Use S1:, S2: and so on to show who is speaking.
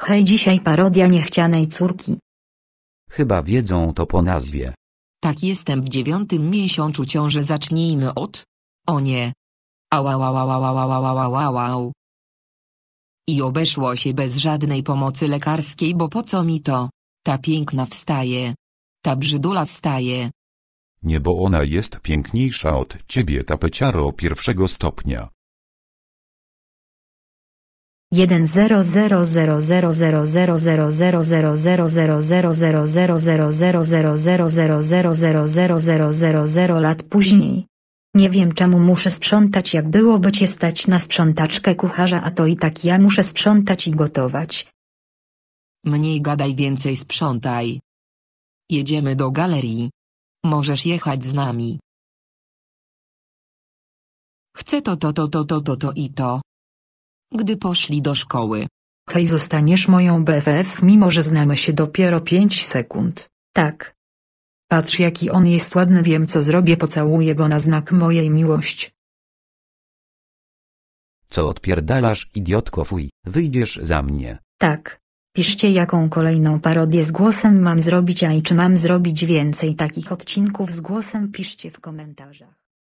S1: Hej dzisiaj parodia niechcianej córki.
S2: Chyba wiedzą to po nazwie.
S1: Tak jestem w dziewiątym miesiącu ciąży zacznijmy od... O nie. Ałałałałałałałałałałał. I obeszło się bez żadnej pomocy lekarskiej bo po co mi to? Ta piękna wstaje. Ta brzydula
S3: wstaje.
S2: Nie bo ona jest piękniejsza od ciebie peciaro pierwszego stopnia.
S3: 1 0 0 0 0
S4: 0 0 0 0 0 0 0 0 0 0 0 0 0 0 0 0 0 0 lat później.
S5: Nie wiem czemu muszę sprzątać jak byłoby cię stać na sprzątaczkę kucharza a to i tak ja muszę sprzątać i gotować.
S3: Mniej gadaj więcej sprzątaj. Jedziemy do galerii. Możesz jechać z nami. Chcę to to to to to to to i to gdy poszli do szkoły. Hej zostaniesz
S6: moją BFF mimo że znamy się dopiero 5 sekund. Tak. Patrz jaki on jest ładny wiem co zrobię pocałuję go na znak mojej miłości.
S2: Co odpierdalasz idiotko fuj, wyjdziesz za mnie.
S6: Tak.
S5: Piszcie jaką kolejną parodię z głosem mam zrobić a i czy mam zrobić więcej takich odcinków z głosem piszcie w komentarzach.